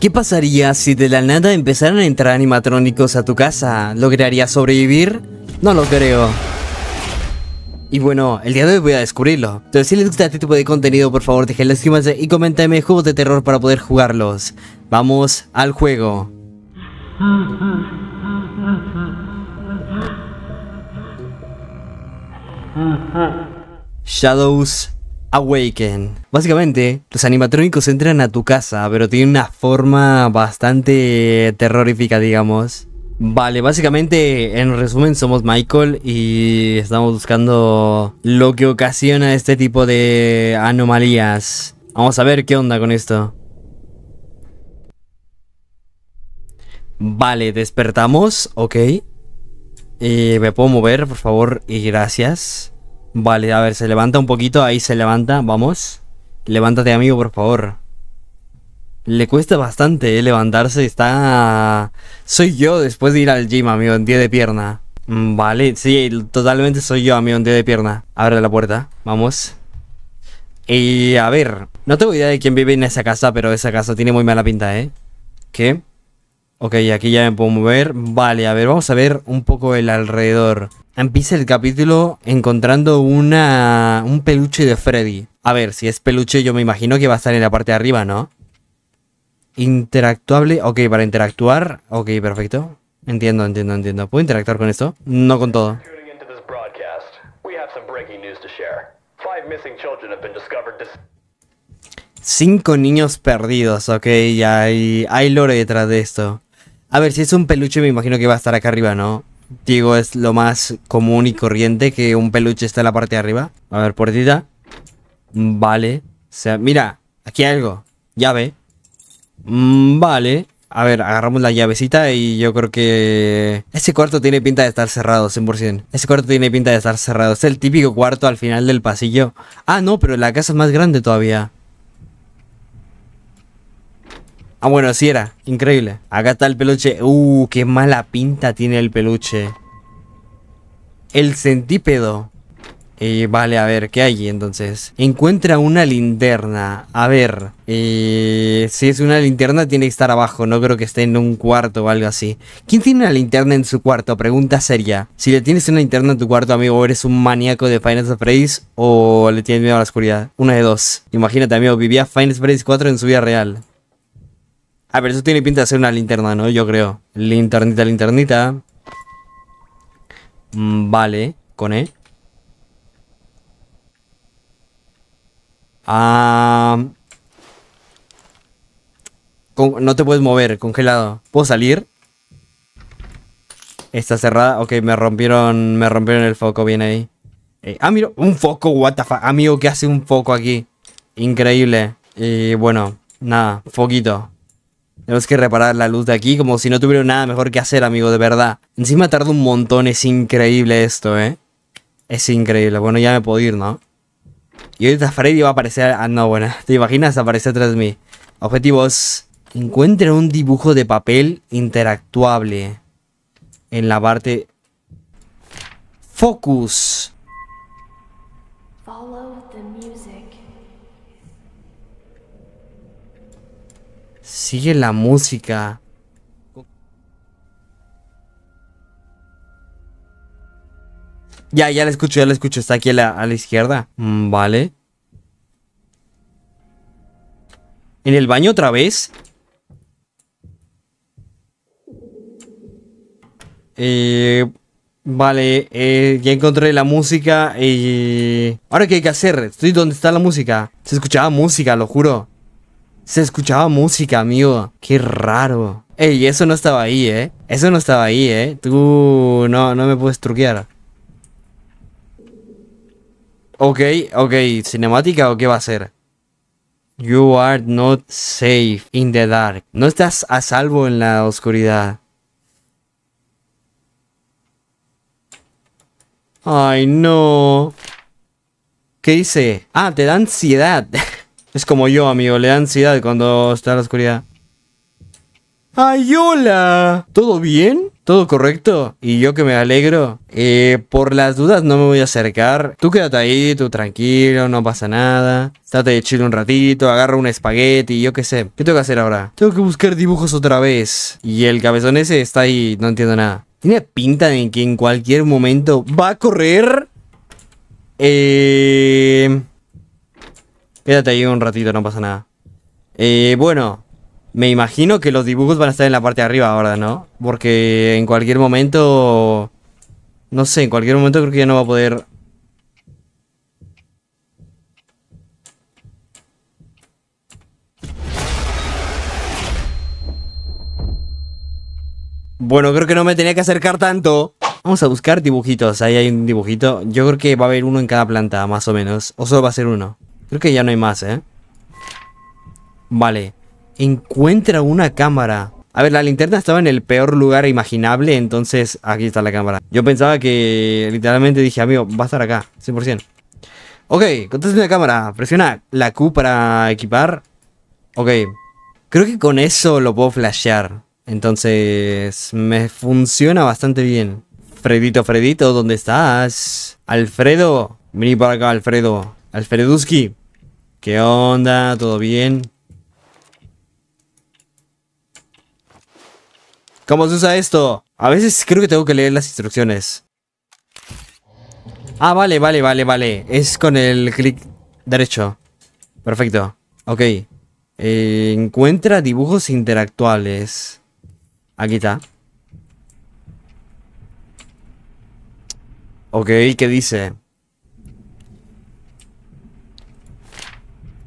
¿Qué pasaría si de la nada empezaran a entrar animatrónicos a tu casa? ¿Lograrías sobrevivir? No lo creo. Y bueno, el día de hoy voy a descubrirlo. Pero si les gusta este tipo de contenido, por favor, dejen las y comentenme juegos de terror para poder jugarlos. Vamos al juego. Shadows Awaken. Básicamente, los animatrónicos entran a tu casa, pero tienen una forma bastante terrorífica, digamos. Vale, básicamente, en resumen, somos Michael y estamos buscando lo que ocasiona este tipo de anomalías. Vamos a ver qué onda con esto. Vale, despertamos, ok. Eh, me puedo mover, por favor, y gracias. Vale, a ver, se levanta un poquito, ahí se levanta, vamos. Levántate, amigo, por favor. Le cuesta bastante eh, levantarse, está... Soy yo después de ir al gym, amigo, en día de pierna. Mm, vale, sí, totalmente soy yo, amigo, en día de pierna. Abre la puerta, vamos. Y a ver, no tengo idea de quién vive en esa casa, pero esa casa tiene muy mala pinta, ¿eh? ¿Qué? Ok, aquí ya me puedo mover. Vale, a ver, vamos a ver un poco el alrededor. Empieza el capítulo encontrando una un peluche de Freddy. A ver, si es peluche yo me imagino que va a estar en la parte de arriba, ¿no? Interactuable. Ok, para interactuar. Ok, perfecto. Entiendo, entiendo, entiendo. ¿Puedo interactuar con esto? No con todo. Cinco niños perdidos, ok, hay, hay lore detrás de esto. A ver, si es un peluche me imagino que va a estar acá arriba, ¿no? Digo, es lo más común y corriente que un peluche está en la parte de arriba. A ver, puertita. Mm, vale. O sea, mira, aquí hay algo. Llave. Mm, vale. A ver, agarramos la llavecita y yo creo que... Ese cuarto tiene pinta de estar cerrado, 100%. Ese cuarto tiene pinta de estar cerrado. Es el típico cuarto al final del pasillo. Ah, no, pero la casa es más grande todavía. Ah, bueno, así era. Increíble. Acá está el peluche. Uh, qué mala pinta tiene el peluche. El centípedo. Eh, vale, a ver, ¿qué hay entonces? Encuentra una linterna. A ver, eh, si es una linterna tiene que estar abajo, no creo que esté en un cuarto o algo así. ¿Quién tiene una linterna en su cuarto? Pregunta seria. Si le tienes una linterna en tu cuarto, amigo, eres un maníaco de Final Fantasy o le tienes miedo a la oscuridad. Una de dos. Imagínate, amigo, vivía Final Fantasy 4 en su vida real. A ver, eso tiene pinta de ser una linterna, ¿no? Yo creo. Linternita, linternita. Mm, vale, con él? E. Ah, no te puedes mover, congelado. ¿Puedo salir? Está cerrada. Ok, me rompieron, me rompieron el foco bien ahí. Eh, ah, mira, un foco, what the fuck. Amigo, ¿qué hace un foco aquí? Increíble. Y bueno, nada, foquito. Tenemos que reparar la luz de aquí como si no tuviera nada mejor que hacer, amigo, de verdad. Encima tarda un montón, es increíble esto, ¿eh? Es increíble. Bueno, ya me puedo ir, ¿no? Y ahorita Freddy va a aparecer... Ah, no, bueno. ¿Te imaginas? Aparece tras mí. Objetivos. Encuentra un dibujo de papel interactuable. En la parte... Focus. Sigue la música. Ya, ya la escucho, ya la escucho. Está aquí a la, izquierda. Mm, vale. ¿En el baño otra vez? Eh, vale, eh, ya encontré la música. y ¿Ahora qué hay que hacer? Estoy donde está la música. Se escuchaba música, lo juro. Se escuchaba música, amigo. Qué raro. Ey, eso no estaba ahí, ¿eh? Eso no estaba ahí, ¿eh? Tú no, no me puedes truquear. Ok, ok. ¿Cinemática o qué va a ser? You are not safe in the dark. No estás a salvo en la oscuridad. Ay, no. ¿Qué dice? Ah, te da ansiedad. Es como yo, amigo, le da ansiedad cuando está la oscuridad. ¡Ay, hola! ¿Todo bien? ¿Todo correcto? Y yo que me alegro. Eh, por las dudas no me voy a acercar. Tú quédate ahí, tú tranquilo, no pasa nada. Estate de chile un ratito, agarra un espagueti, yo qué sé. ¿Qué tengo que hacer ahora? Tengo que buscar dibujos otra vez. Y el cabezón ese está ahí, no entiendo nada. Tiene pinta de que en cualquier momento va a correr. Eh... Quédate ahí un ratito, no pasa nada. Eh, bueno, me imagino que los dibujos van a estar en la parte de arriba ahora, ¿no? Porque en cualquier momento... No sé, en cualquier momento creo que ya no va a poder... Bueno, creo que no me tenía que acercar tanto. Vamos a buscar dibujitos. Ahí hay un dibujito. Yo creo que va a haber uno en cada planta, más o menos. O solo va a ser uno. Creo que ya no hay más, ¿eh? Vale. Encuentra una cámara. A ver, la linterna estaba en el peor lugar imaginable, entonces aquí está la cámara. Yo pensaba que literalmente dije, amigo, va a estar acá, 100%. Ok, contesta la cámara. Presiona la Q para equipar. Ok. Creo que con eso lo puedo flashear. Entonces, me funciona bastante bien. Fredito, Fredito, ¿dónde estás? Alfredo, vení para acá, Alfredo. Alfreduski, ¿qué onda? ¿Todo bien? ¿Cómo se usa esto? A veces creo que tengo que leer las instrucciones. Ah, vale, vale, vale, vale. Es con el clic derecho. Perfecto. Ok. Eh, encuentra dibujos interactuales. Aquí está. Ok, ¿qué dice?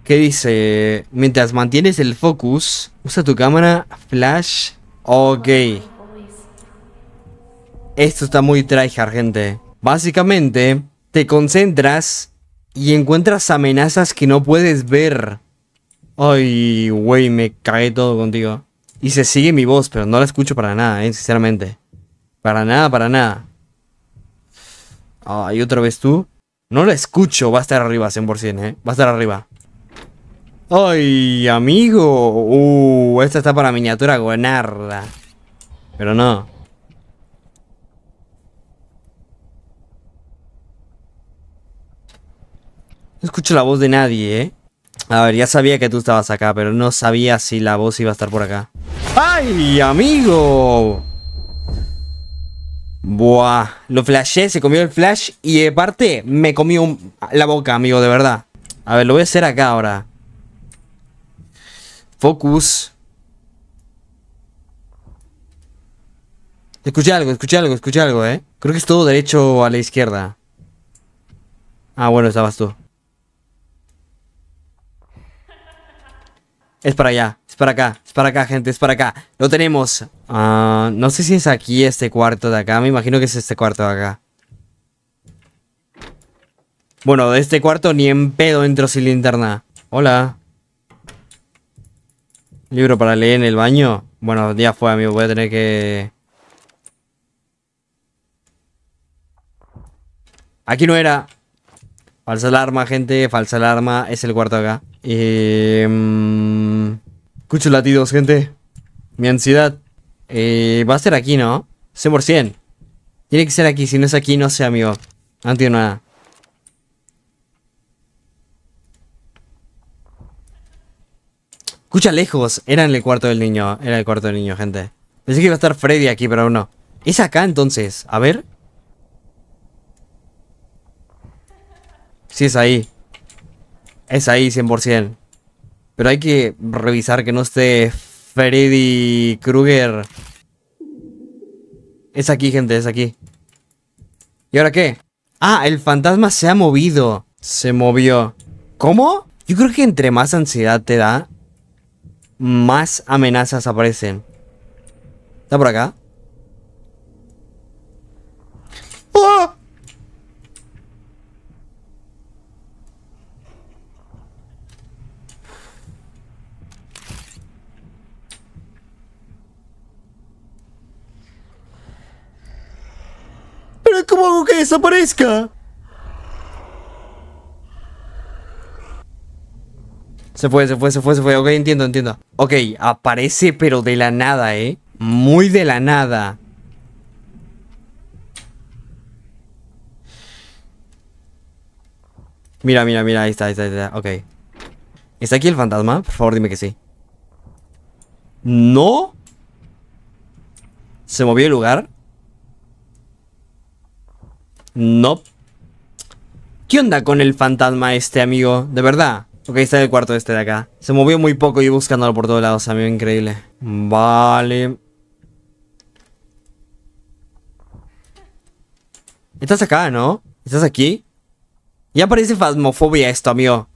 que dice, mientras mantienes el focus, usa tu cámara flash. Ok. Esto está muy tryhard, gente. Básicamente, te concentras y encuentras amenazas que no puedes ver. Ay, güey, me cagué todo contigo. Y se sigue mi voz, pero no la escucho para nada, eh, sinceramente. Para nada, para nada. Ay, otra vez tú. No la escucho, va a estar arriba 100%, eh. Va a estar arriba. ¡Ay, amigo! Uh, esta está para miniatura guenarda. Pero no. No escucho la voz de nadie, ¿eh? A ver, ya sabía que tú estabas acá, pero no sabía si la voz iba a estar por acá. ¡Ay, amigo! Buah, lo flashé, se comió el flash y de parte me comió la boca, amigo, de verdad. A ver, lo voy a hacer acá ahora. Focus. Escuché algo, escuché algo, escuché algo, eh. Creo que es todo derecho a la izquierda. Ah, bueno, estabas tú. Es para allá, es para acá, es para acá, gente, es para acá. Lo tenemos. Ah, no sé si es aquí este cuarto de acá. Me imagino que es este cuarto de acá. Bueno, de este cuarto ni en pedo entro sin linterna. Hola. Libro para leer en el baño. Bueno, ya fue, amigo. Voy a tener que... Aquí no era. Falsa alarma, gente. Falsa alarma. Es el cuarto acá. Em, escucho latidos, gente. Mi ansiedad. Eh, va a ser aquí, ¿no? 100%. Tiene que ser aquí. Si no es aquí, no sé, amigo. No nada. Escucha lejos. Era en el cuarto del niño. Era el cuarto del niño, gente. Pensé que iba a estar Freddy aquí, pero no. Es acá entonces. A ver. Sí, es ahí. Es ahí, 100%. Pero hay que revisar que no esté Freddy Krueger. Es aquí, gente, es aquí. ¿Y ahora qué? Ah, el fantasma se ha movido. Se movió. ¿Cómo? Yo creo que entre más ansiedad te da, más amenazas aparecen. ¿Está por acá? ¡Oh! ¿Pero cómo hago que desaparezca? Se fue, se fue, se fue, se fue. Ok, entiendo, entiendo. Ok, aparece pero de la nada, ¿eh? Muy de la nada. Mira, mira, mira, ahí está, ahí está, ahí está. Ok. ¿Está aquí el fantasma? Por favor, dime que sí. ¿No? ¿Se movió el lugar? No. ¿Qué onda con el fantasma este, amigo? De verdad. Ok, está en el cuarto este de acá. Se movió muy poco y buscándolo por todos lados, amigo, increíble. Vale. Estás acá, ¿no? ¿Estás aquí? Ya parece fasmofobia esto, amigo.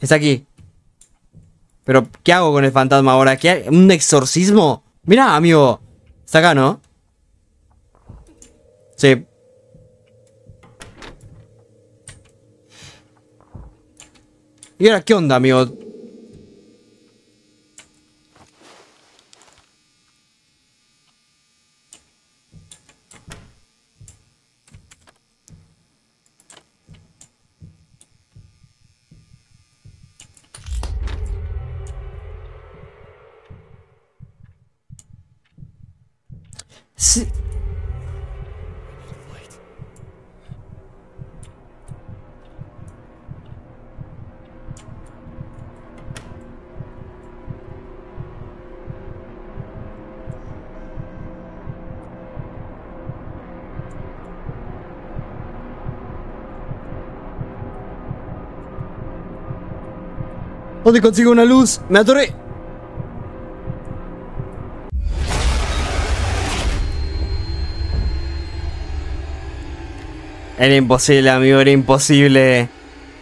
Está aquí. Pero, ¿qué hago con el fantasma ahora? ¿Qué ¿Un exorcismo? Mira, amigo. Está acá, ¿no? Sí. Y era, ¿qué onda, amigo? ¿Dónde consigo una luz? ¡Me atoré! Era imposible, amigo, era imposible.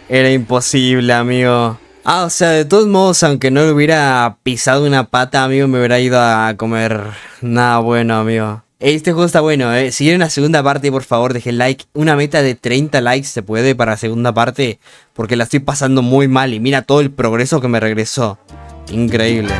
Era imposible, amigo. Ah, o sea, de todos modos, aunque no le hubiera pisado una pata, amigo, me hubiera ido a comer nada bueno, amigo. Este juego está bueno, Si quieren la segunda parte, por favor, dejen like. Una meta de 30 likes se puede para la segunda parte. Porque la estoy pasando muy mal. Y mira todo el progreso que me regresó. Increíble.